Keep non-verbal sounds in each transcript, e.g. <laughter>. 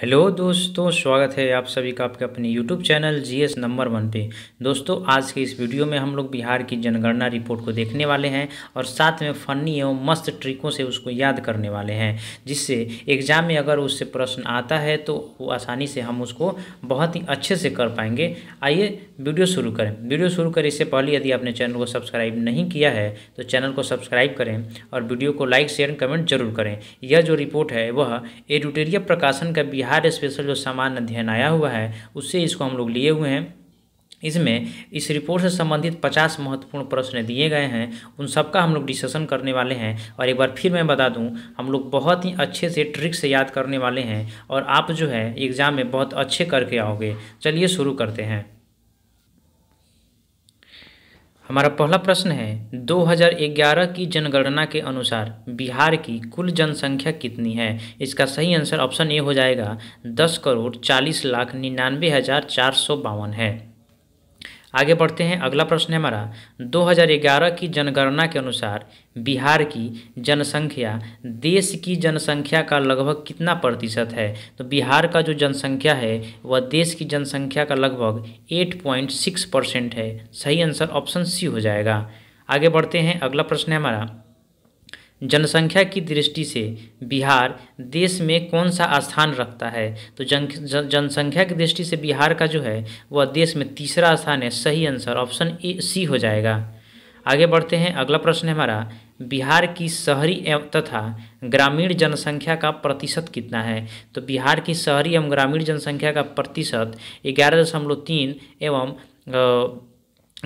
hello दोस्तों स्वागत है आप सभी का आपके अपने YouTube channel GS number one पे दोस्तों आज के इस वीडियो में हम लोग बिहार की जनगणना रिपोर्ट को देखने वाले हैं और साथ में फनी एवं मस्त ट्रिकों से उसको याद करने वाले हैं जिससे एग्ज़ाम में अगर उससे प्रश्न आता है तो वो आसानी से हम उसको बहुत ही अच्छे से कर पाएंगे आइए वीडियो शुरू करें वीडियो शुरू करें इससे पहले यदि आपने चैनल को सब्सक्राइब नहीं किया है तो चैनल को सब्सक्राइब करें और वीडियो को लाइक शेयर कमेंट जरूर करें यह जो रिपोर्ट है वह एडिटोरियल प्रकाशन का बिहार बिहार स्पेशल जो सामान्य अध्ययन आया हुआ है उससे इसको हम लोग लिए हुए हैं इसमें इस रिपोर्ट से संबंधित पचास महत्वपूर्ण प्रश्न दिए गए हैं उन सबका हम लोग डिस्कशन करने वाले हैं और एक बार फिर मैं बता दूं हम लोग बहुत ही अच्छे से ट्रिक से याद करने वाले हैं और आप जो है एग्ज़ाम में बहुत अच्छे करके आओगे चलिए शुरू करते हैं हमारा पहला प्रश्न है 2011 की जनगणना के अनुसार बिहार की कुल जनसंख्या कितनी है इसका सही आंसर ऑप्शन ए हो जाएगा दस करोड़ चालीस लाख निन्यानवे हज़ार चार सौ बावन है आगे बढ़ते हैं अगला प्रश्न है हमारा 2011 की जनगणना के अनुसार बिहार की जनसंख्या देश की जनसंख्या का लगभग कितना प्रतिशत है तो बिहार का जो जनसंख्या है वह देश की जनसंख्या का लगभग 8.6 परसेंट है सही आंसर ऑप्शन सी हो जाएगा आगे बढ़ते हैं अगला प्रश्न है हमारा जनसंख्या की दृष्टि से बिहार देश में कौन सा स्थान रखता है तो जन जनसंख्या की दृष्टि से बिहार का जो है वह देश में तीसरा स्थान है सही आंसर ऑप्शन ए सी हो जाएगा आगे बढ़ते हैं अगला प्रश्न है हमारा बिहार की शहरी एवं तथा ग्रामीण जनसंख्या का प्रतिशत कितना है तो बिहार की शहरी एवं ग्रामीण जनसंख्या का प्रतिशत ग्यारह दशमलव तीन एवं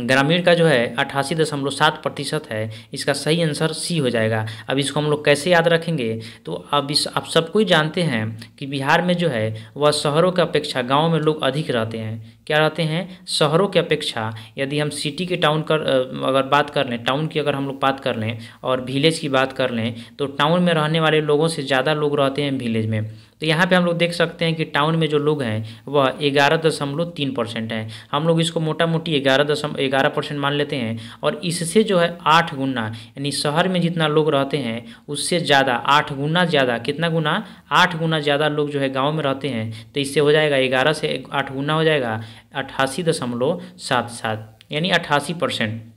ग्रामीण का जो है अट्ठासी दशमलव सात प्रतिशत है इसका सही आंसर सी हो जाएगा अब इसको हम लोग कैसे याद रखेंगे तो अब इस आप सबको ही जानते हैं कि बिहार में जो है वह शहरों की अपेक्षा गाँव में लोग अधिक रहते हैं क्या रहते हैं शहरों की अपेक्षा यदि हम सिटी के टाउन कर अगर बात कर लें टाउन की अगर हम लोग बात कर लें और विलेज की बात कर लें तो टाउन में रहने वाले लोगों से ज़्यादा लोग रहते हैं विलेज में तो यहाँ पे हम लोग देख सकते हैं कि टाउन में जो लोग हैं वह ग्यारह दशमलव तीन परसेंट हैं हम लोग इसको मोटा मोटी ग्यारह दशम ग्यारह परसेंट मान लेते हैं और इससे जो है आठ गुना यानी शहर में जितना लोग रहते हैं उससे ज़्यादा आठ गुना ज़्यादा कितना गुना आठ गुना ज़्यादा लोग जो है गाँव में रहते हैं तो इससे हो जाएगा ग्यारह से आठ गुना हो जाएगा अट्ठासी दशमलव सात सात यानी अट्ठासी परसेंट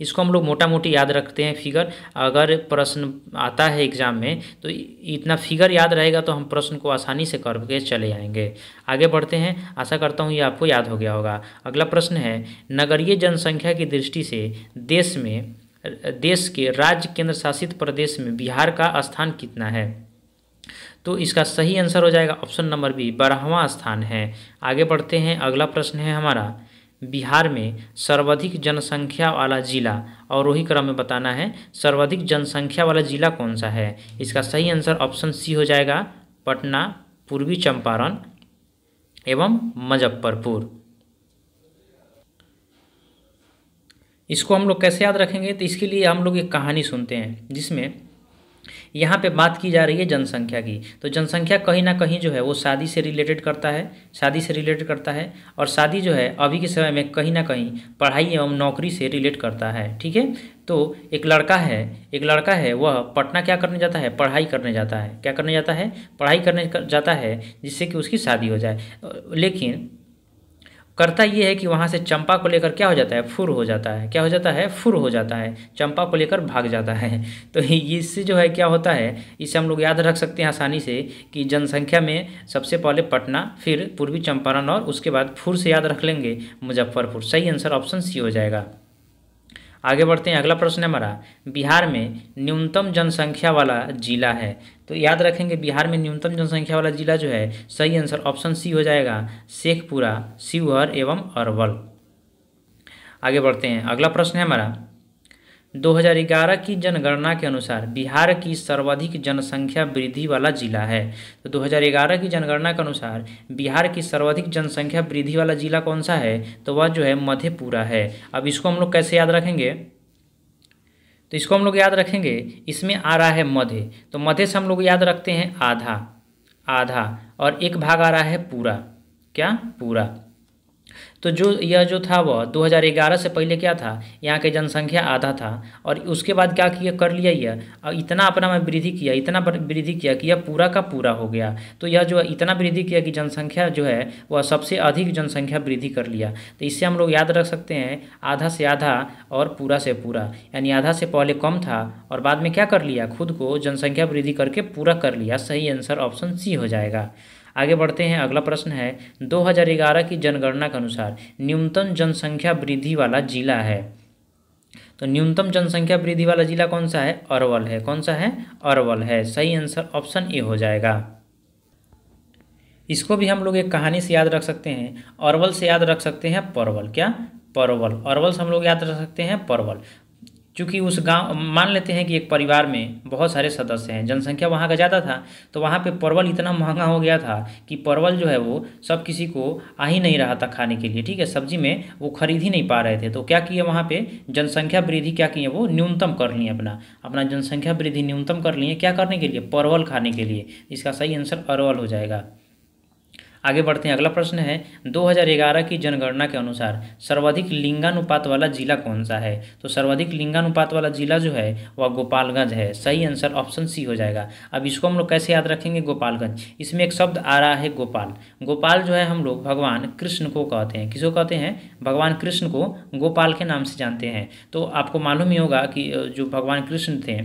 इसको हम लोग मोटा मोटी याद रखते हैं फिगर अगर प्रश्न आता है एग्ज़ाम में तो इतना फिगर याद रहेगा तो हम प्रश्न को आसानी से करके चले आएंगे आगे बढ़ते हैं आशा करता हूँ ये आपको याद हो गया होगा अगला प्रश्न है नगरीय जनसंख्या की दृष्टि से देश में देश के राज्य केंद्र शासित प्रदेश में बिहार का स्थान कितना है तो इसका सही आंसर हो जाएगा ऑप्शन नंबर बी बारहवा स्थान है आगे बढ़ते हैं अगला प्रश्न है हमारा बिहार में सर्वाधिक जनसंख्या वाला ज़िला और वही क्रम में बताना है सर्वाधिक जनसंख्या वाला ज़िला कौन सा है इसका सही आंसर ऑप्शन सी हो जाएगा पटना पूर्वी चंपारण एवं मुजफ्फरपुर इसको हम लोग कैसे याद रखेंगे तो इसके लिए हम लोग एक कहानी सुनते हैं जिसमें यहाँ पे बात की जा रही है जनसंख्या की तो जनसंख्या कहीं ना कहीं जो है वो शादी से रिलेटेड करता है शादी से रिलेटेड करता है और शादी जो है अभी के समय में कहीं ना कहीं पढ़ाई एवं नौकरी से रिलेट करता है ठीक है तो एक लड़का है एक लड़का है वह पटना क्या करने जाता है पढ़ाई करने जाता है क्या करने जाता है पढ़ाई करने जाता है जिससे कि उसकी शादी हो जाए लेकिन करता ये है कि वहाँ से चंपा को लेकर क्या हो जाता है फुर हो जाता है क्या हो जाता है फुर हो जाता है चंपा को लेकर भाग जाता है <laughs> तो इससे जो है क्या होता है इसे हम लोग याद रख सकते हैं आसानी से कि जनसंख्या में सबसे पहले पटना फिर पूर्वी चंपारण और उसके बाद फुर से याद रख लेंगे मुजफ्फरपुर सही आंसर ऑप्शन सी हो जाएगा आगे बढ़ते हैं अगला प्रश्न है हमारा बिहार में न्यूनतम जनसंख्या वाला जिला है तो याद रखेंगे बिहार में न्यूनतम जनसंख्या वाला जिला जो है सही आंसर ऑप्शन सी हो जाएगा शेखपुरा शिवहर एवं अरवल आगे बढ़ते हैं अगला प्रश्न है हमारा 2011 की जनगणना के अनुसार बिहार की सर्वाधिक जनसंख्या वृद्धि वाला जिला है तो 2011 की जनगणना के अनुसार बिहार की सर्वाधिक जनसंख्या वृद्धि वाला जिला कौन सा है तो वह जो है मधेपुरा है अब इसको हम लोग कैसे याद रखेंगे तो इसको हम लोग याद रखेंगे इसमें आ रहा है मध्य तो मध्य से हम लोग याद रखते हैं आधा आधा और एक भाग आ रहा है पूरा क्या पूरा तो जो यह जो था वह 2011 से पहले क्या था यहाँ के जनसंख्या आधा था और उसके बाद क्या किया कर लिया यह और इतना अपना में वृद्धि किया इतना वृद्धि किया कि यह पूरा का पूरा हो गया तो यह जो इतना वृद्धि किया कि जनसंख्या जो है वह सबसे अधिक जनसंख्या वृद्धि कर लिया तो इससे हम लोग याद रख सकते हैं आधा से आधा और पूरा से पूरा यानी आधा से पहले कम था और बाद में क्या कर लिया खुद को जनसंख्या वृद्धि करके पूरा कर लिया सही आंसर ऑप्शन सी हो जाएगा आगे बढ़ते हैं अगला प्रश्न है 2011 की जनगणना के अनुसार न्यूनतम जनसंख्या वृद्धि वाला जिला है तो न्यूनतम जनसंख्या वृद्धि वाला जिला कौन सा है अरवल है कौन सा है अरवल है सही आंसर ऑप्शन ए हो जाएगा इसको भी हम लोग एक कहानी से याद रख सकते हैं अरवल से याद रख सकते हैं परवल क्या परवल अरवल से हम लोग याद रख सकते हैं परवल क्योंकि उस गांव मान लेते हैं कि एक परिवार में बहुत सारे सदस्य हैं जनसंख्या वहाँ का ज़्यादा था तो वहाँ पे परवल इतना महंगा हो गया था कि परवल जो है वो सब किसी को आ ही नहीं रहा था खाने के लिए ठीक है सब्जी में वो खरीद ही नहीं पा रहे थे तो क्या किए वहाँ पे जनसंख्या वृद्धि क्या किए वो न्यूनतम कर लिए अपना अपना जनसंख्या वृद्धि न्यूनतम कर लिए क्या करने के लिए परवल खाने के लिए इसका सही आंसर अरवल हो जाएगा आगे बढ़ते हैं अगला प्रश्न है 2011 की जनगणना के अनुसार सर्वाधिक लिंगानुपात वाला जिला कौन सा है तो सर्वाधिक लिंगानुपात वाला जिला जो है वह गोपालगंज है सही आंसर ऑप्शन सी हो जाएगा अब इसको हम लोग कैसे याद रखेंगे गोपालगंज इसमें एक शब्द आ रहा है गोपाल गोपाल जो है हम लोग भगवान कृष्ण को कहते हैं किसको कहते हैं भगवान कृष्ण को गोपाल के नाम से जानते हैं तो आपको मालूम ही होगा कि जो भगवान कृष्ण थे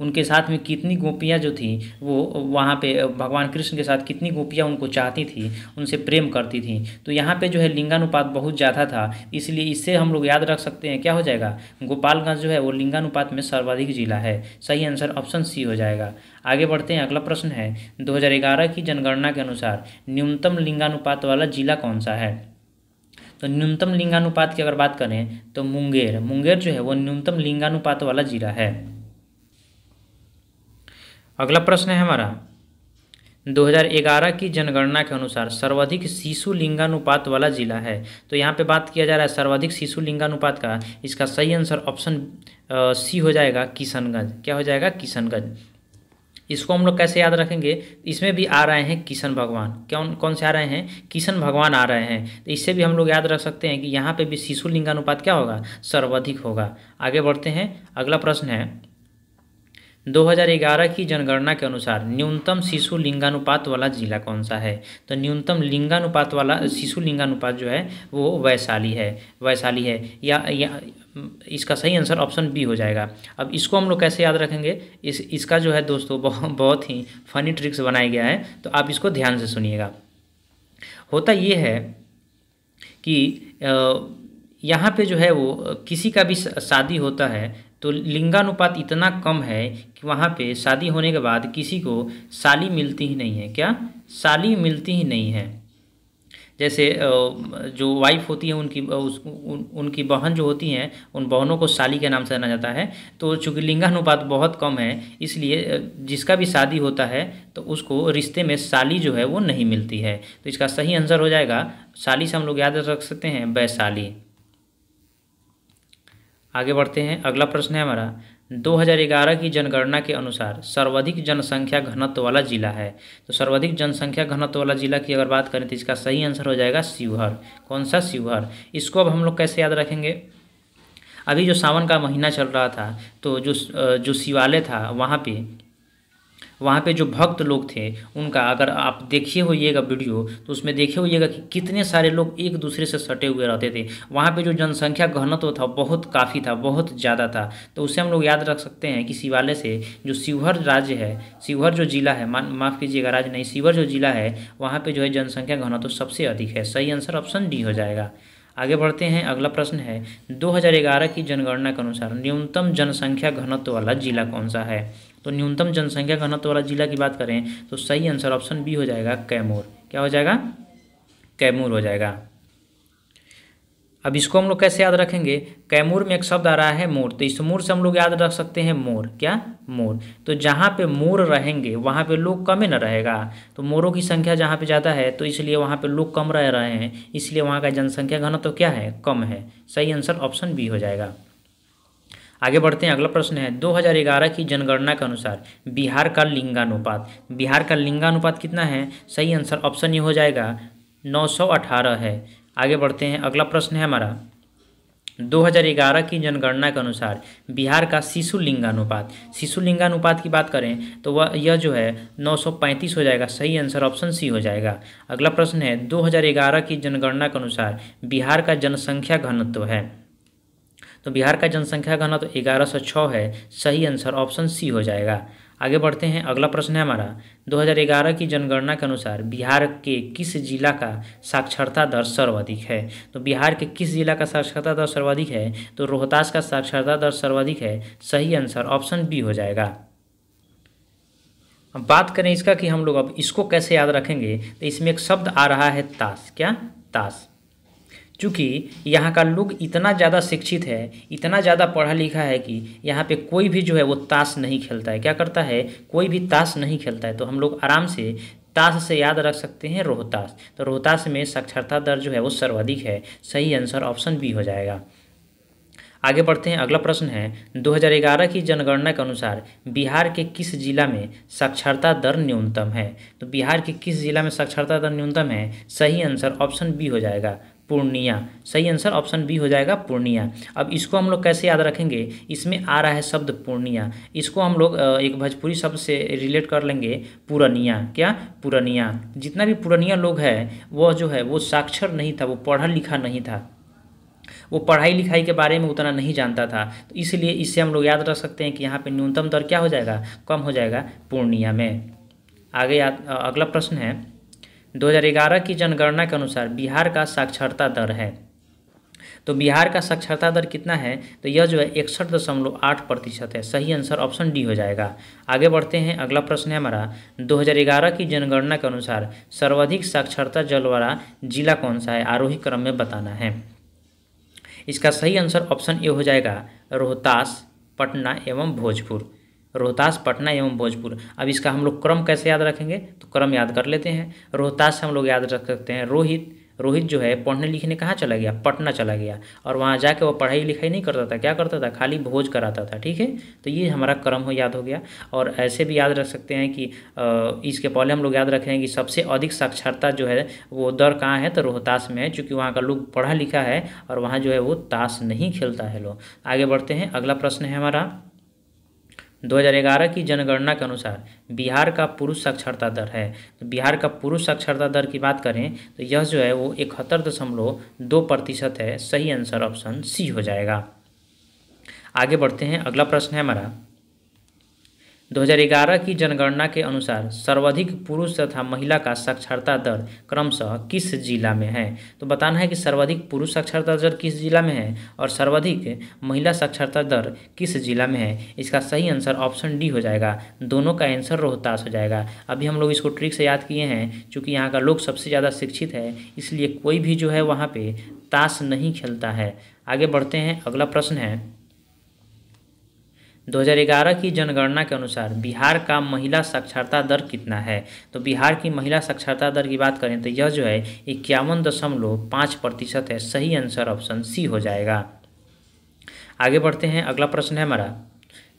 उनके साथ में कितनी गोपियाँ जो थी वो वहाँ पे भगवान कृष्ण के साथ कितनी गोपियाँ उनको चाहती थी उनसे प्रेम करती थी तो यहाँ पे जो है लिंगानुपात बहुत ज़्यादा था इसलिए इससे हम लोग याद रख सकते हैं क्या हो जाएगा गोपालगंज जो है वो लिंगानुपात में सर्वाधिक जिला है सही आंसर ऑप्शन सी हो जाएगा आगे बढ़ते हैं अगला प्रश्न है दो की जनगणना के अनुसार न्यूनतम लिंगानुपात वाला जिला कौन सा है तो न्यूनतम लिंगानुपात की अगर बात करें तो मुंगेर मुंगेर जो है वो न्यूनतम लिंगानुपात वाला जिला है अगला प्रश्न है हमारा 2011 की जनगणना के अनुसार सर्वाधिक शिशु लिंगानुपात वाला जिला है तो यहाँ पे बात किया जा रहा है सर्वाधिक शिशु लिंगानुपात का इसका सही आंसर ऑप्शन सी हो जाएगा किशनगंज क्या हो जाएगा किशनगंज इसको हम लोग कैसे याद रखेंगे इसमें भी आ रहे हैं किशन भगवान कौन कौन से आ रहे हैं किशन भगवान आ रहे हैं तो इससे भी हम लोग याद रख सकते हैं कि यहाँ पे भी शिशु लिंगानुपात क्या होगा सर्वाधिक होगा आगे बढ़ते हैं अगला प्रश्न है 2011 की जनगणना के अनुसार न्यूनतम शिशु लिंगानुपात वाला जिला कौन सा है तो न्यूनतम लिंगानुपात वाला शिशु लिंगानुपात जो है वो वैशाली है वैशाली है या, या इसका सही आंसर ऑप्शन बी हो जाएगा अब इसको हम लोग कैसे याद रखेंगे इस इसका जो है दोस्तों बहुत ही फनी ट्रिक्स बनाया गया है तो आप इसको ध्यान से सुनिएगा होता ये है कि यहाँ पे जो है वो किसी का भी शादी होता है तो लिंगानुपात इतना कम है कि वहाँ पे शादी होने के बाद किसी को साली मिलती ही नहीं है क्या साली मिलती ही नहीं है जैसे जो वाइफ होती है उनकी उस, उ, उनकी बहन जो होती हैं उन बहनों को साली के नाम से जाना जाता है तो चूँकि लिंगानुपात बहुत कम है इसलिए जिसका भी शादी होता है तो उसको रिश्ते में साली जो है वो नहीं मिलती है तो इसका सही आंसर हो जाएगा साली से हम लोग याद रख सकते हैं वैशाली आगे बढ़ते हैं अगला प्रश्न है हमारा 2011 की जनगणना के अनुसार सर्वाधिक जनसंख्या घनत्व वाला जिला है तो सर्वाधिक जनसंख्या घनत्व वाला जिला की अगर बात करें तो इसका सही आंसर हो जाएगा शिवहर कौन सा शिवहर इसको अब हम लोग कैसे याद रखेंगे अभी जो सावन का महीना चल रहा था तो जो जो शिवालय था वहाँ पे वहाँ पे जो भक्त लोग थे उनका अगर आप देखिए होइएगा वीडियो तो उसमें देखे होइएगा कि कितने सारे लोग एक दूसरे से सटे हुए रहते थे वहाँ पे जो जनसंख्या घनत्व था बहुत काफ़ी था बहुत ज़्यादा था तो उसे हम लोग याद रख सकते हैं कि शिवालय से जो शिवहर राज्य है शिवहर जो जिला है माफ़ कीजिएगा राज्य नहीं शिवहर जो जिला है वहाँ पर जो है जनसंख्या घनत्व सबसे अधिक है सही आंसर ऑप्शन डी हो जाएगा आगे बढ़ते हैं अगला प्रश्न है 2011 की जनगणना के अनुसार न्यूनतम जनसंख्या घनत्व वाला जिला कौन सा है तो न्यूनतम जनसंख्या घनत्व वाला जिला की बात करें तो सही आंसर ऑप्शन बी हो जाएगा कैमूर क्या हो जाएगा कैमूर हो जाएगा अब इसको हम लोग कैसे याद रखेंगे कैमूर में एक शब्द आ रहा है मोर तो इस मोर से हम लोग याद रख सकते हैं मोर क्या मोर तो जहाँ पे मोर रहेंगे वहाँ पे लोग कम ही ना रहेगा तो मोरों की संख्या जहाँ पे ज़्यादा है तो इसलिए वहाँ पे लोग कम रह रहे हैं इसलिए वहाँ का जनसंख्या घनत्व तो क्या है कम है सही आंसर ऑप्शन बी हो जाएगा आगे बढ़ते हैं अगला प्रश्न है 2011 की जनगणना के अनुसार बिहार का लिंगानुपात बिहार का लिंगानुपात कितना है सही आंसर ऑप्शन ये हो जाएगा 918 है आगे बढ़ते हैं अगला प्रश्न है हमारा 2011 की जनगणना के अनुसार बिहार का शिशु लिंगानुपात शिशु लिंगानुपात की बात करें तो वह यह जो है 935 हो जाएगा सही आंसर ऑप्शन सी हो जाएगा अगला प्रश्न है 2011 की जनगणना के अनुसार बिहार का जनसंख्या घनत्व है तो बिहार का जनसंख्या घनत्व तो ग्यारह सौ छः है सही आंसर ऑप्शन सी हो जाएगा आगे बढ़ते हैं अगला प्रश्न है हमारा 2011 की जनगणना के अनुसार बिहार के किस जिला का साक्षरता दर सर्वाधिक है तो बिहार के किस जिला का साक्षरता दर सर्वाधिक है तो रोहतास का साक्षरता दर सर्वाधिक है सही आंसर ऑप्शन बी हो जाएगा अब बात करें इसका कि हम लोग अब इसको कैसे याद रखेंगे तो इसमें एक शब्द आ रहा है ताश क्या ताश चूँकि यहाँ का लोग इतना ज़्यादा शिक्षित है इतना ज़्यादा पढ़ा लिखा है कि यहाँ पे कोई भी जो है वो ताश नहीं खेलता है क्या करता है कोई भी ताश नहीं खेलता है तो हम लोग आराम से ताश से याद रख सकते हैं रोहतास तो रोहतास में साक्षरता दर जो है वो सर्वाधिक है सही आंसर ऑप्शन बी हो जाएगा आगे बढ़ते हैं अगला प्रश्न है 2011 की जनगणना के अनुसार बिहार के किस जिला में साक्षरता दर न्यूनतम है तो बिहार के किस जिला में साक्षरता दर न्यूनतम है सही आंसर ऑप्शन बी हो जाएगा पूर्णिया सही आंसर ऑप्शन बी हो जाएगा पूर्णिया अब इसको हम लोग कैसे याद रखेंगे इसमें आ रहा है शब्द पूर्णिया इसको हम लोग एक भोजपुरी शब्द से रिलेट कर लेंगे पुरनिया क्या पुरनिया जितना भी पुरनिया लोग है वह जो है वो साक्षर नहीं था वो पढ़ा लिखा नहीं था वो पढ़ाई लिखाई के बारे में उतना नहीं जानता था तो इसलिए इससे हम लोग याद रख सकते हैं कि यहाँ पर न्यूनतम दर क्या हो जाएगा कम हो जाएगा पूर्णिया में आगे अगला प्रश्न है 2011 की जनगणना के अनुसार बिहार का साक्षरता दर है तो बिहार का साक्षरता दर कितना है तो यह जो है इकसठ दशमलव आठ प्रतिशत है सही आंसर ऑप्शन डी हो जाएगा आगे बढ़ते हैं अगला प्रश्न है हमारा 2011 की जनगणना के अनुसार सर्वाधिक साक्षरता जल वाला जिला कौन सा है आरोही क्रम में बताना है इसका सही आंसर ऑप्शन ए हो जाएगा रोहतास पटना एवं भोजपुर रोहतास पटना एवं भोजपुर अब इसका हम लोग क्रम कैसे याद रखेंगे तो क्रम याद कर लेते हैं रोहतास से हम लोग याद रख सकते हैं रोहित रोहित जो है पढ़ने लिखने कहाँ चला गया पटना चला गया और वहाँ जाके वो पढ़ाई लिखाई नहीं करता था क्या करता था खाली भोज कराता था ठीक है तो ये हमारा क्रम हो याद हो गया और ऐसे भी याद रख सकते हैं कि इसके पहले हम लोग याद रखें कि सबसे अधिक साक्षरता जो है वो दर कहाँ है तो रोहतास में है चूँकि वहाँ का लोग पढ़ा लिखा है और वहाँ जो है वो ताश नहीं खेलता है लोग आगे बढ़ते हैं अगला प्रश्न है हमारा 2011 की जनगणना के अनुसार बिहार का पुरुष साक्षरता दर है तो बिहार का पुरुष साक्षरता दर की बात करें तो यह जो है वो इकहत्तर दशमलव दो प्रतिशत है सही आंसर ऑप्शन सी हो जाएगा आगे बढ़ते हैं अगला प्रश्न है हमारा 2011 की जनगणना के अनुसार सर्वाधिक पुरुष तथा महिला का साक्षरता दर क्रमशः किस जिला में है तो बताना है कि सर्वाधिक पुरुष साक्षरता दर किस जिला में है और सर्वाधिक महिला साक्षरता दर किस जिला में है इसका सही आंसर ऑप्शन डी हो जाएगा दोनों का आंसर रोहतास हो जाएगा अभी हम लोग इसको ट्रिक से याद किए हैं चूँकि यहाँ का लोग सबसे ज़्यादा शिक्षित है इसलिए कोई भी जो है वहाँ पर ताश नहीं खेलता है आगे बढ़ते हैं अगला प्रश्न है 2011 की जनगणना के अनुसार बिहार का महिला साक्षरता दर कितना है तो बिहार की महिला साक्षरता दर की बात करें तो यह जो है इक्यावन दशमलव पाँच प्रतिशत है सही आंसर ऑप्शन सी हो जाएगा आगे बढ़ते हैं अगला प्रश्न है हमारा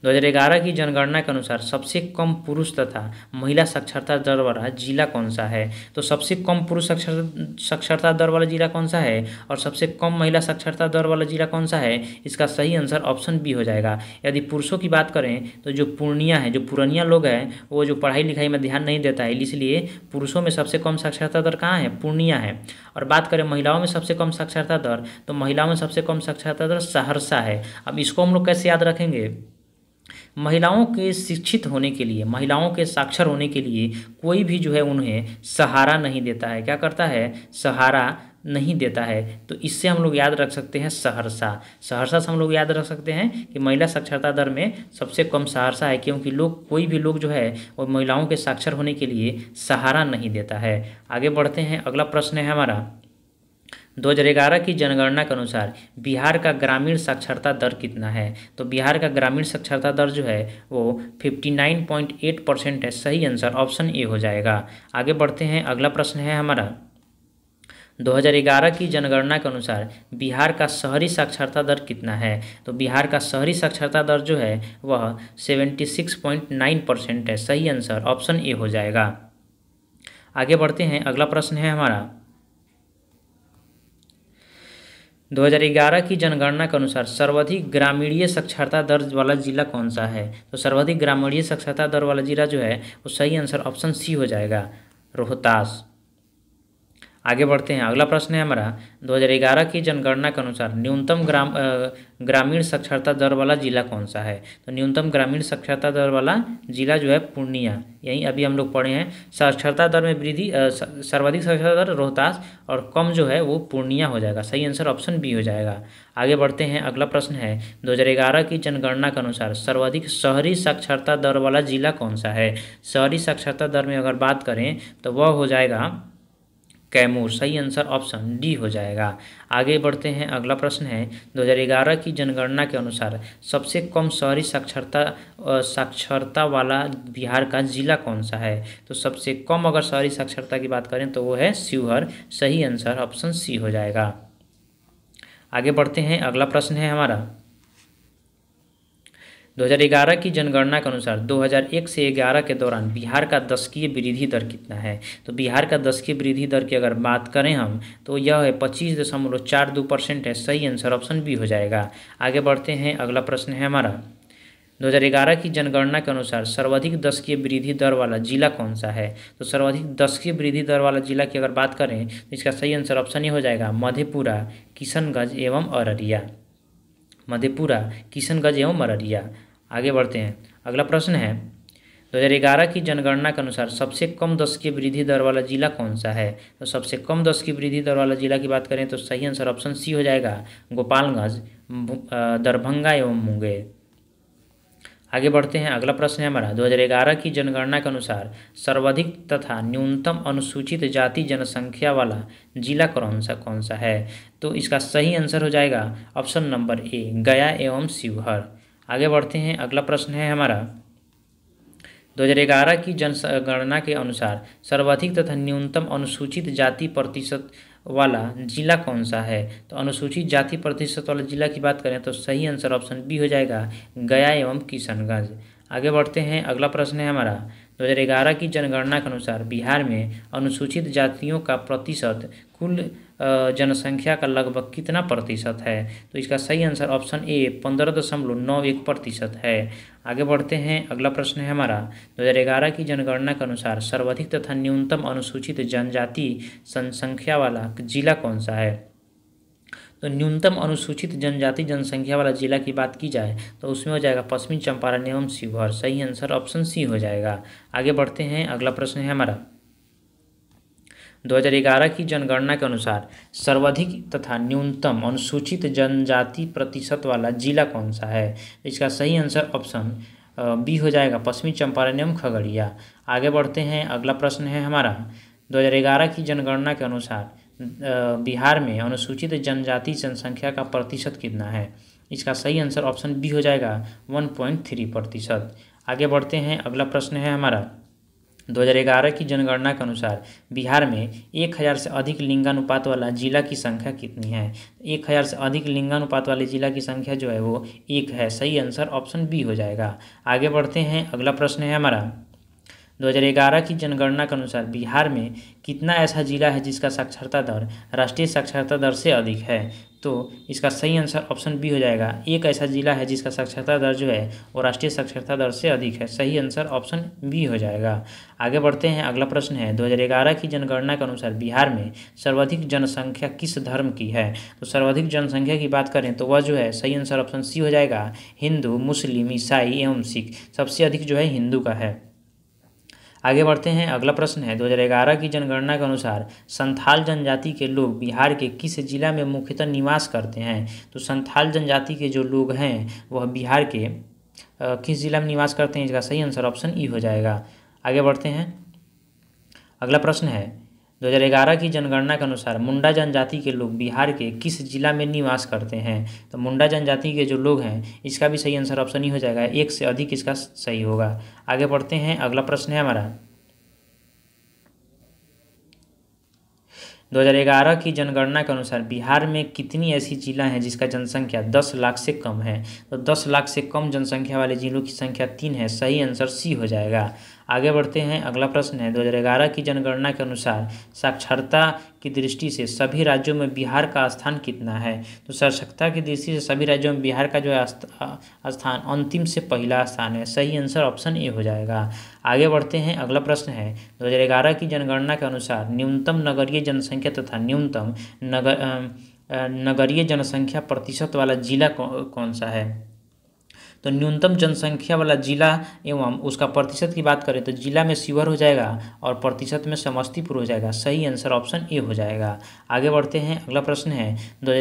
2011 की जनगणना के अनुसार सबसे कम पुरुष तथा महिला साक्षरता दर वाला जिला कौन सा है तो सबसे कम पुरुष साक्षर साक्षरता दर वाला जिला कौन सा है और सबसे कम महिला साक्षरता दर वाला जिला कौन सा है इसका सही आंसर ऑप्शन बी हो जाएगा यदि पुरुषों की बात करें तो जो पूर्णिया है जो पुरानिया लोग हैं वो जो पढ़ाई लिखाई में ध्यान नहीं देता है इसलिए पुरुषों में सबसे कम साक्षरता दर कहाँ है पूर्णिया है और बात करें महिलाओं में सबसे कम साक्षरता दर तो महिलाओं में सबसे कम साक्षरता दर सहरसा है अब इसको हम लोग कैसे याद रखेंगे महिलाओं के शिक्षित होने के लिए महिलाओं के साक्षर होने के लिए कोई भी जो है उन्हें सहारा नहीं देता है क्या करता है सहारा नहीं देता है तो इससे हम लोग याद रख सकते हैं सहरसा सहरसा से हम लोग याद रख सकते हैं कि महिला साक्षरता दर में सबसे कम सहरसा है क्योंकि लोग कोई भी लोग जो है वो महिलाओं के साक्षर होने के लिए सहारा नहीं देता है आगे बढ़ते हैं अगला प्रश्न है हमारा 2011 की जनगणना के अनुसार बिहार का ग्रामीण साक्षरता दर कितना है तो बिहार का ग्रामीण साक्षरता दर जो है वो 59.8 परसेंट है सही आंसर ऑप्शन ए हो जाएगा आगे बढ़ते हैं अगला प्रश्न है हमारा 2011 की जनगणना के अनुसार बिहार का शहरी साक्षरता दर कितना है तो बिहार का शहरी साक्षरता दर जो है वह 76.9 परसेंट है सही आंसर ऑप्शन ए हो जाएगा आगे बढ़ते हैं अगला प्रश्न है हमारा 2011 की जनगणना के अनुसार सर्वाधिक ग्रामीणीय साक्षरता दर वाला जिला कौन सा है तो सर्वाधिक ग्रामीणीय साक्षरता दर वाला जिला जो है वो सही आंसर ऑप्शन सी हो जाएगा रोहतास आगे बढ़ते हैं अगला प्रश्न है हमारा 2011 की जनगणना के अनुसार न्यूनतम ग्राम ग्रामीण साक्षरता दर वाला जिला कौन सा है तो न्यूनतम ग्रामीण साक्षरता दर वाला जिला जो है पूर्णिया यही अभी हम लोग पढ़े हैं साक्षरता दर में वृद्धि सर्वाधिक साक्षरता दर रोहतास और कम जो है वो पूर्णिया हो जाएगा सही आंसर ऑप्शन बी हो जाएगा आगे बढ़ते हैं अगला प्रश्न है दो की जनगणना के अनुसार सर्वाधिक शहरी साक्षरता दर वाला जिला कौन सा है शहरी साक्षरता दर में अगर बात करें तो वह हो जाएगा कैमूर सही आंसर ऑप्शन डी हो जाएगा आगे बढ़ते हैं अगला प्रश्न है 2011 की जनगणना के अनुसार सबसे कम शहरी साक्षरता साक्षरता वाला बिहार का जिला कौन सा है तो सबसे कम अगर शहरी साक्षरता की बात करें तो वो है शिवहर सही आंसर ऑप्शन सी हो जाएगा आगे बढ़ते हैं अगला प्रश्न है हमारा 2011 की जनगणना के अनुसार 2001 से 11 के दौरान बिहार का दशकीय वृद्धि दर कितना है तो बिहार का दशकीय वृद्धि दर की अगर बात करें हम तो यह है पच्चीस दशमलव चार दो परसेंट है सही आंसर ऑप्शन बी हो जाएगा आगे बढ़ते हैं अगला प्रश्न है हमारा 2011 की जनगणना के अनुसार सर्वाधिक दशकीय वृद्धि दर वाला जिला कौन सा है तो सर्वाधिक दशकीय वृद्धि दर वाला जिला की अगर बात करें तो इसका सही आंसर ऑप्शन ही हो जाएगा मधेपुरा किशनगंज एवं अररिया मधेपुरा किशनगंज एवं अररिया आगे बढ़ते हैं अगला प्रश्न है 2011 की जनगणना के अनुसार सबसे कम दस की वृद्धि दर वाला जिला कौन सा है तो सबसे कम दस की वृद्धि दर वाला जिला की बात करें तो सही आंसर ऑप्शन सी हो जाएगा गोपालगंज दरभंगा एवं मुंगेर आगे बढ़ते हैं अगला प्रश्न है हमारा 2011 की जनगणना के अनुसार सर्वाधिक तथा न्यूनतम अनुसूचित जाति जनसंख्या वाला जिला कौन सा कौन सा है तो इसका सही आंसर हो जाएगा ऑप्शन नंबर ए गया एवं शिवहर आगे बढ़ते हैं अगला प्रश्न है हमारा 2011 की जनगणना के अनुसार सर्वाधिक तथा न्यूनतम अनुसूचित जाति प्रतिशत वाला जिला कौन सा है तो अनुसूचित जाति प्रतिशत वाला जिला की बात करें तो सही आंसर ऑप्शन बी हो जाएगा गया एवं किशनगंज आगे बढ़ते हैं अगला प्रश्न है हमारा 2011 की जनगणना के अनुसार बिहार में अनुसूचित जातियों का प्रतिशत कुल जनसंख्या का लगभग कितना प्रतिशत है तो इसका सही आंसर ऑप्शन ए पंद्रह दशमलव नौ एक प्रतिशत है आगे बढ़ते हैं अगला प्रश्न है हमारा ग्यारह की जनगणना के अनुसार सर्वाधिक तथा न्यूनतम अनुसूचित जनजाति जनसंख्या वाला जिला कौन सा है तो न्यूनतम अनुसूचित जनजाति जनसंख्या वाला जिला की बात की जाए तो उसमें हो जाएगा पश्चिमी चंपारण एवं शिवहर सही आंसर ऑप्शन सी हो जाएगा आगे बढ़ते हैं अगला प्रश्न है हमारा 2011 की जनगणना के अनुसार सर्वाधिक तथा न्यूनतम अनुसूचित जनजाति प्रतिशत वाला जिला कौन सा है इसका सही आंसर ऑप्शन बी हो जाएगा पश्चिमी चंपारण एवं खगड़िया आगे बढ़ते हैं अगला प्रश्न है हमारा 2011 की जनगणना के अनुसार बिहार में अनुसूचित जनजाति जनसंख्या का प्रतिशत कितना है इसका सही आंसर ऑप्शन बी हो जाएगा वन प्रतिशत आगे बढ़ते हैं अगला प्रश्न है हमारा 2011 की जनगणना के अनुसार बिहार में एक हज़ार से अधिक लिंगानुपात वाला जिला की संख्या कितनी है एक हज़ार से अधिक लिंगानुपात वाले जिला की संख्या जो है वो एक है सही आंसर ऑप्शन बी हो जाएगा आगे बढ़ते हैं अगला प्रश्न है हमारा 2011 की जनगणना के अनुसार बिहार में कितना ऐसा जिला है जिसका साक्षरता दर राष्ट्रीय साक्षरता दर से अधिक है तो इसका सही आंसर ऑप्शन बी हो जाएगा एक ऐसा जिला है जिसका साक्षरता दर जो है वो राष्ट्रीय साक्षरता दर से अधिक है सही आंसर ऑप्शन बी हो जाएगा आगे बढ़ते हैं अगला प्रश्न है 2011 की जनगणना के अनुसार बिहार में सर्वाधिक जनसंख्या किस धर्म की है तो सर्वाधिक जनसंख्या की बात करें तो वह जो है सही आंसर ऑप्शन सी हो जाएगा हिंदू मुस्लिम ईसाई एवं सिख सबसे अधिक जो है हिंदू का है आगे बढ़ते हैं अगला प्रश्न है 2011 की जनगणना के अनुसार संथाल जनजाति के लोग बिहार के किस जिला में मुख्यतः निवास करते हैं तो संथाल जनजाति के जो लोग हैं वह बिहार के किस जिला में निवास करते हैं इसका सही आंसर ऑप्शन ई हो जाएगा आगे बढ़ते हैं अगला प्रश्न है 2011 की जनगणना के अनुसार मुंडा जनजाति के लोग बिहार के किस जिला में निवास करते हैं तो मुंडा जनजाति के जो लोग हैं इसका भी सही आंसर ऑप्शन ही हो जाएगा एक से अधिक इसका सही होगा आगे बढ़ते हैं अगला प्रश्न है हमारा 2011 की जनगणना के अनुसार बिहार में कितनी ऐसी जिला हैं जिसका जनसंख्या 10 लाख से कम है तो 10 लाख से कम जनसंख्या वाले जिलों की संख्या तीन है सही आंसर सी हो जाएगा आगे बढ़ते हैं अगला प्रश्न है दो की जनगणना के अनुसार साक्षरता की दृष्टि से सभी राज्यों में बिहार का स्थान कितना है तो साक्षरता की दृष्टि से सभी राज्यों में बिहार का जो स्थान अंतिम से पहला स्थान है सही आंसर ऑप्शन ए हो जाएगा आगे बढ़ते हैं अगला प्रश्न है दो की जनगणना के अनुसार न्यूनतम नगरीय जनसंख्या तथा न्यूनतम नगर नगरीय जनसंख्या प्रतिशत वाला जिला कौन सा है तो न्यूनतम जनसंख्या वाला जिला एवं उसका प्रतिशत की बात करें तो जिला में शिवर हो जाएगा और प्रतिशत में समस्तीपुर हो जाएगा सही आंसर ऑप्शन ए हो जाएगा आगे बढ़ते हैं अगला प्रश्न है दो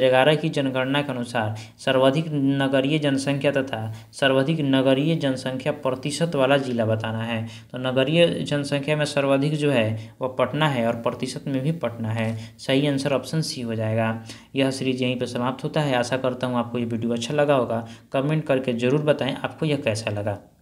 की जनगणना के अनुसार सर्वाधिक नगरीय जनसंख्या तथा सर्वाधिक नगरीय जनसंख्या प्रतिशत वाला जिला बताना है तो नगरीय जनसंख्या में सर्वाधिक जो है वह पटना है और प्रतिशत में भी पटना है सही आंसर ऑप्शन सी हो जाएगा यह सीरीज़ यहीं पर समाप्त होता है आशा करता हूँ आपको ये वीडियो अच्छा लगा होगा कमेंट करके ज़रूर बताएं आपको यह कैसा लगा